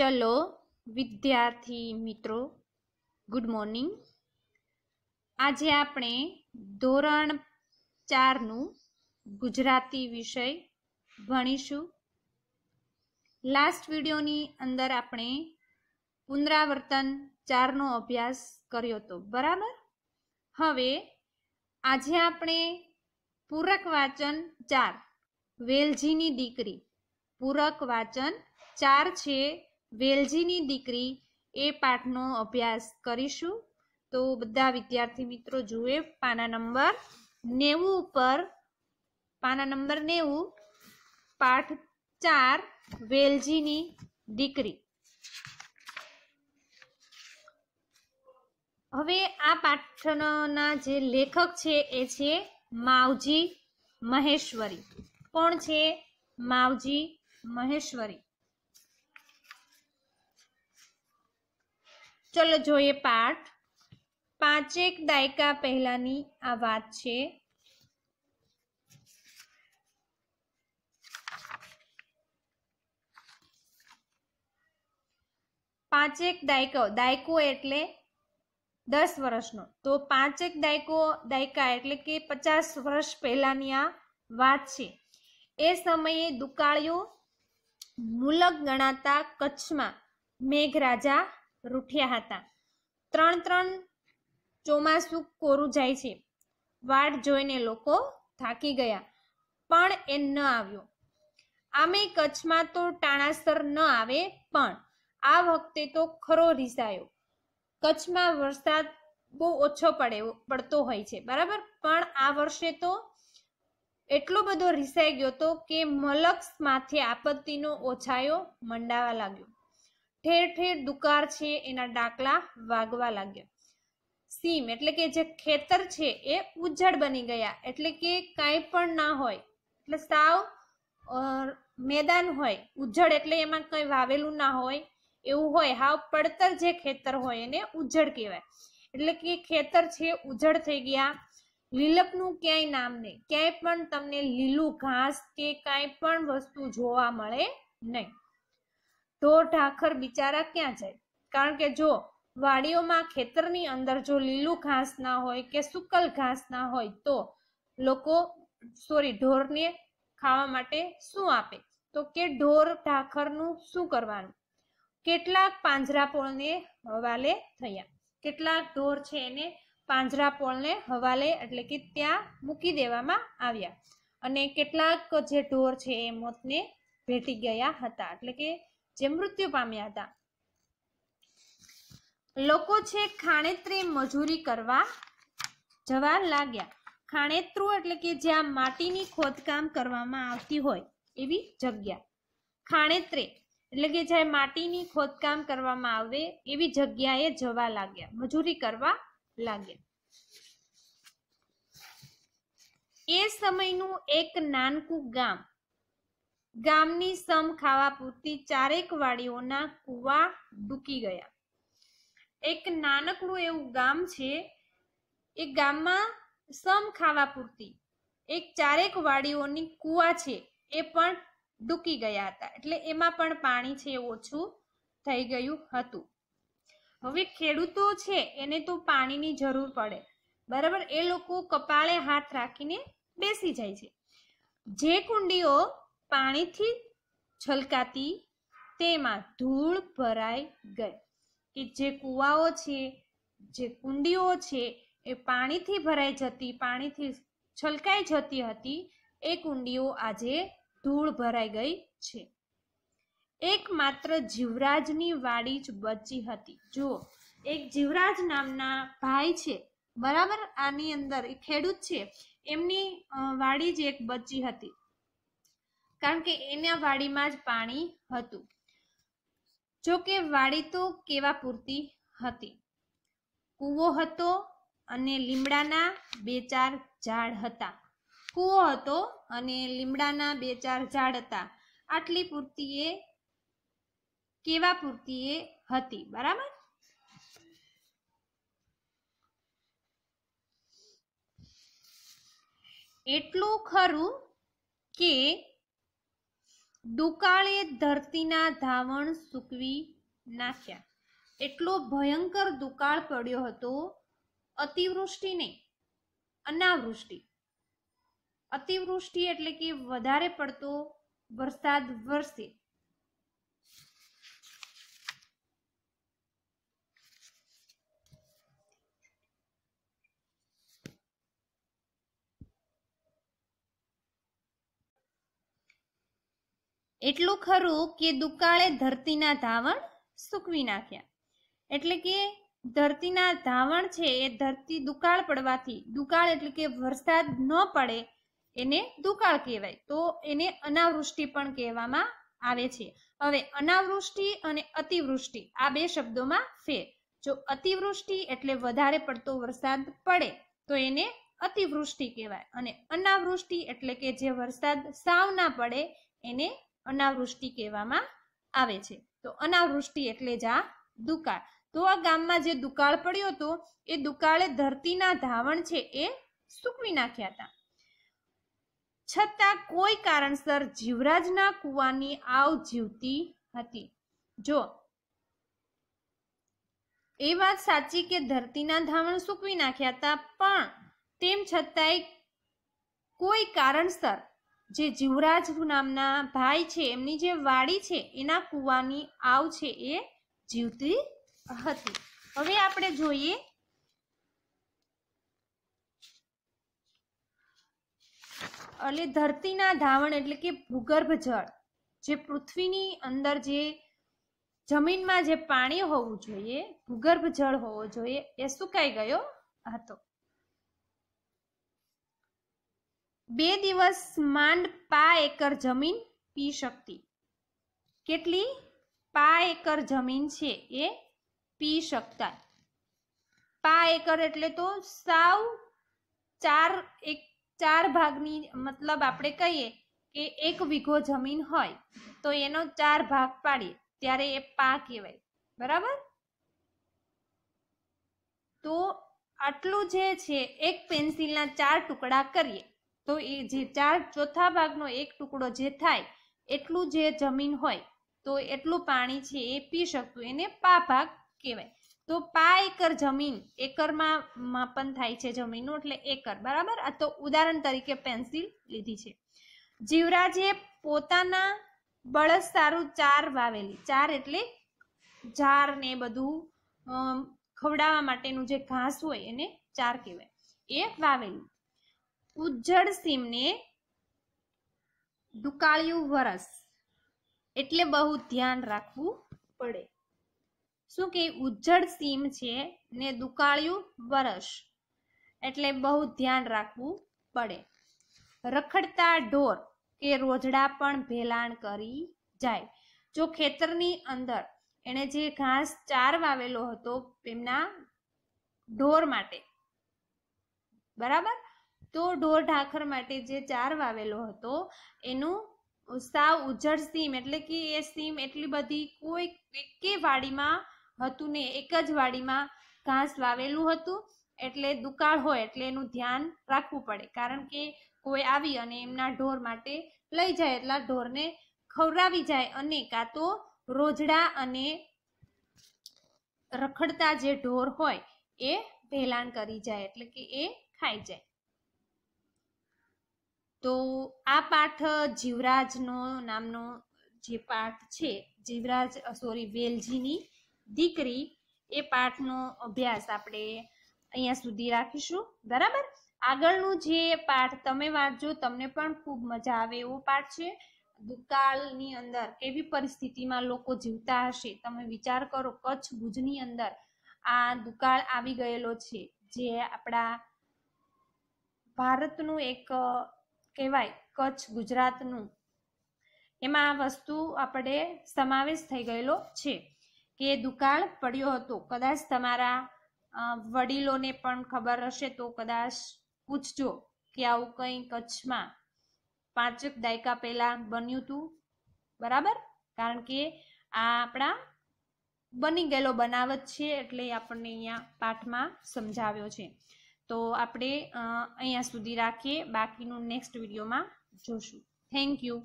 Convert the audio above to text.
ચલો વિદ્યાર્થી મિત્રો ગુડ મોર્નિંગ આજે આપણે ધોરણ ચારનું ગુજરાતી વિષય ભણીશું લાસ્ટ વિડીયોની અંદર આપણે પુનરાવર્તન ચારનો અભ્યાસ કર્યો હતો બરાબર હવે આજે આપણે પૂરક વાચન ચાર વેલજીની દીકરી પૂરક વાચન ચાર છે વેલજીની દીકરી એ પાઠનો અભ્યાસ કરીશું તો બધા વિદ્યાર્થી મિત્રો જુએ પાના નંબર નેવું ઉપર પાના નંબર નેવું પાઠ ચાર વેલજીની દીકરી હવે આ પાઠના જે લેખક છે એ છે માવજી મહેશ્વરી કોણ છે માવજી મહેશ્વરી ચલો જોઈએ પાઠ પાંચેક દાયકા પહેલાની આ વાત છે પાંચેક દાયકો દાયકો એટલે દસ વર્ષનો તો પાંચેક દાયકો દાયકા એટલે કે પચાસ વર્ષ પહેલાની આ વાત છે એ સમયે દુકાળિયો મુલક ગણાતા કચ્છમાં મેઘરાજા રૂઠ્યા હતા ત્રણ ત્રણ ચોમાસું કોરું જાય છે વાટ જોઈને લોકો થાકી ગયા પણ એ ન આવ્યો આમે કચ્છમાં તો ટાણાસર ન આવે પણ આ વખતે તો ખરો રીસાયો કચ્છમાં વરસાદ બહુ ઓછો પડે પડતો હોય છે બરાબર પણ આ વર્ષે તો એટલો બધો રીસાઈ ગયો તો કે મલક્ષ માથે આપત્તિનો ઓછાયો મંડાવા લાગ્યો ઠેર ઠેર દુકાળ છે એના ડાકલા વાગવા લાગ્યા સીમ એટલે કે જે ખેતર છે એ ઉજ્જડ બની ગયા એટલે કે કાંઈ પણ ના હોય એટલે સાવ મેદાન હોય ઉજ્જડ એટલે એમાં કંઈ વાવેલું ના હોય એવું હોય હાવ પડતર જે ખેતર હોય એને ઉજ્જડ કહેવાય એટલે કે ખેતર છે ઉજ્જડ થઈ ગયા લીલકનું ક્યાંય નામ નહીં ક્યાંય પણ તમને લીલું ઘાસ કે કાંઈ પણ વસ્તુ જોવા મળે નહીં તો ઢાખર બિચારા ક્યાં જાય કારણ કે જો વાડીઓમાં ખેતરની અંદર જો લીલું ઘાસ ના હોય કે સુકલ ઘાસ ના હોય તો લોકો સોરી ઢોરને ખાવા માટે શું આપે તો કે ઢોર ઢાખરનું શું કરવાનું કેટલાક પાંજરાપોળને હવાલે થયા કેટલાક ઢોર છે એને પાંજરાપોળને હવાલે એટલે કે ત્યાં મૂકી દેવામાં આવ્યા અને કેટલાક જે ઢોર છે એ મોતને ભેટી ગયા હતા એટલે કે જે મૃત્યુ પામ્યા હતા લોકો છે ખાણેત્રે મજૂરી કરવા જવા લાગ્યા ખાણેત્રુ એટલે કે જ્યાં માટીની ખોદકામ કરવામાં આવતી હોય એવી જગ્યા ખાણેત્રે એટલે કે જ્યાં માટીની ખોદકામ કરવામાં આવે એવી જગ્યાએ જવા લાગ્યા મજૂરી કરવા લાગ્યા એ સમયનું એક નાનકું ગામ ગામની સમ ખાવા પૂરતી ચારેક વાડીઓના કૂવા ડૂકી ગયા એક નાનકડું એવું ગામ છે એ ગામમાં સમ ખાવા પૂરતી એક ચારેક વાડીઓની કૂવા છે એ પણ ડૂકી ગયા હતા એટલે એમાં પણ પાણી છે ઓછું થઈ ગયું હતું હવે ખેડૂતો છે એને તો પાણીની જરૂર પડે બરાબર એ લોકો કપાળે હાથ રાખીને બેસી જાય છે જે કુંડીઓ પાણીથી છલકાતી તેમાં ધૂળ ભરાઈ ગઈ કે જે કૂવાઓ છે જે કુંડીઓ છે એ પાણીથી ભરાઈ જતી પાણીથી છલકાઈ જતી હતી એ કુંડીઓ આજે ધૂળ ભરાઈ ગઈ છે એકમાત્ર જીવરાજની વાડી જ બચી હતી જો એક જીવરાજ નામના ભાઈ છે બરાબર આની અંદર ખેડૂત છે એમની વાડી જ એક બચી હતી કારણ કે એના વાડીમાં જ પાણી હતું જોકે વાડી તો કેવા પૂરતી હતી કૂવો હતો અને લીમડાના બે ચાર ઝાડ હતા કૂવો હતો અને લીમડાના બે ચાર ઝાડ હતા આટલી પૂરતી એ કેવા પૂરતી એ હતી બરાબર એટલું ખરું કે દુકાળે ધરતીના ધાવણ સૂકવી નાખ્યા એટલો ભયંકર દુકાળ પડ્યો હતો અતિવૃષ્ટિ નહીં અનાવૃષ્ટિ અતિવૃષ્ટિ એટલે કે વધારે પડતો વરસાદ વરસે એટલું ખરું કે દુકાળે ધરતીના ધાવણ સૂકવી નાખ્યા એટલે કે ધરતીના ધાવણ છે એ ધરતી દુકાળ પડવાથી દુકાળ એટલે કે વરસાદ ન પડે એને દુકાળ કહેવાય તો એને અનાવૃષ્ટિ પણ કહેવામાં આવે છે હવે અનાવૃષ્ટિ અને અતિવૃષ્ટિ આ બે શબ્દોમાં ફેર જો અતિવૃષ્ટિ એટલે વધારે પડતો વરસાદ પડે તો એને અતિવૃષ્ટિ કહેવાય અને અનાવૃષ્ટિ એટલે કે જે વરસાદ સાવ ના પડે એને અનાવૃષ્ટિ કહેવામાં આવે છે તો અનાવૃષ્ટિ એટલે જ આ દુકાળ તો આ ગામમાં જે દુકાળ પડ્યો હતો એ દુકાળે ધરતીના ધાવણ છે એ સૂકવી નાખ્યા હતા છતાં કોઈ કારણસર જીવરાજના કુવાની આવ જીવતી હતી જો એ વાત સાચી કે ધરતીના ધાવણ સૂકવી નાખ્યા હતા પણ તેમ છતાંય કોઈ કારણસર જે જીવરાજ નામના ભાઈ છે એમની જે વાડી છે એના કૂવાની આવ છે એ જીવતી હતી હવે આપણે જોઈએ એટલે ધરતીના ધાવણ એટલે કે ભૂગર્ભ જળ જે પૃથ્વીની અંદર જે જમીનમાં જે પાણી હોવું જોઈએ ભૂગર્ભ જળ હોવો જોઈએ એ સુકાઈ ગયો હતો બે દિવસ માંડ પા એકર જમીન પી શકતી કેટલી પા એકર જમીન છે એ પી શકતા પા એકર એટલે તો સાવ ચાર એક ચાર ભાગની મતલબ આપણે કહીએ કે એક વીઘો જમીન હોય તો એનો ચાર ભાગ પાડીએ ત્યારે એ પા કહેવાય બરાબર તો આટલું જે છે એક પેન્સિલના ચાર ટુકડા કરીએ તો એ જે ચાર ચોથા ભાગનો એક ટુકડો જે થાય એટલું જે જમીન હોય તો એટલું પાણી છે એ પી શકતું એને પા ભાગ કહેવાય તો પા એકર જમીન એકરમાં માપન થાય છે જમીનનું એટલે એકર બરાબર આ તો ઉદાહરણ તરીકે પેન્સિલ લીધી છે જીવરાજે પોતાના બળદ સારું ચાર વાવેલી ચાર એટલે ઝાડ ને બધું ખવડાવવા માટેનું જે ઘાસ હોય એને ચાર કહેવાય એ વાવેલી ઉજ્જડ સિમને દુકાળિયું વરસ એટલે બહુ ધ્યાન રાખવું પડે શું કે ઉજ્જડ સીમ છે ને દુકાળિયું વરસ એટલે બહુ ધ્યાન રાખવું પડે રખડતા ઢોર કે રોજડા પણ ભેલાણ કરી જાય જો ખેતરની અંદર એણે જે ઘાસ ચાર વાવેલો હતો એમના ઢોર માટે બરાબર તો ઢોર ઢાખર માટે જે ચાર વાવેલો હતો એનું સાવ ઉજ્જડ સીમ એટલે કે એ સીમ એટલી બધી કોઈ એકે વાડીમાં હતું ને એક જ વાડીમાં ઘાસ વાવેલું હતું એટલે દુકાળ હોય એટલે એનું ધ્યાન રાખવું પડે કારણ કે કોઈ આવી અને એમના ઢોર માટે લઈ જાય એટલા ઢોરને ખવડાવી જાય અને કાં તો રોજડા અને રખડતા જે ઢોર હોય એ ભેલાણ કરી જાય એટલે કે એ ખાઈ જાય તો આ પાઠ જીવરાજનો નામનો જે પાઠ છે જીવરાજ સોરી વેલજીની દીકરી એ પાઠનો અભ્યાસ આપણે અહીંયા સુધી રાખીશું બરાબર આગળનું જે પાઠ તમે વાંચજો તમને પણ ખૂબ મજા આવે એવો પાઠ છે દુકાળની અંદર કેવી પરિસ્થિતિમાં લોકો જીવતા હશે તમે વિચાર કરો કચ્છ ભુજની અંદર આ દુકાળ આવી ગયેલો છે જે આપણા ભારતનું એક કહેવાય કચ્છ ગુજરાતનું એમાં આ વસ્તુ આપણે સમાવેશ થઈ ગયેલો છે કે દુકાળ પડ્યો હતો કદાચ તમારા વડીલોને પણ ખબર હશે તો કદાચ પૂછજો કે આવું કંઈ કચ્છમાં પાંચેક દાયકા પહેલાં બન્યું હતું બરાબર કારણ કે આ આપણા બની ગયેલો બનાવટ છે એટલે આપણને અહીંયા પાઠમાં સમજાવ્યો છે તો આપણે અહીંયા સુધી રાખીએ બાકીનું નેક્સ્ટ વિડીયોમાં જોશું થેન્ક યુ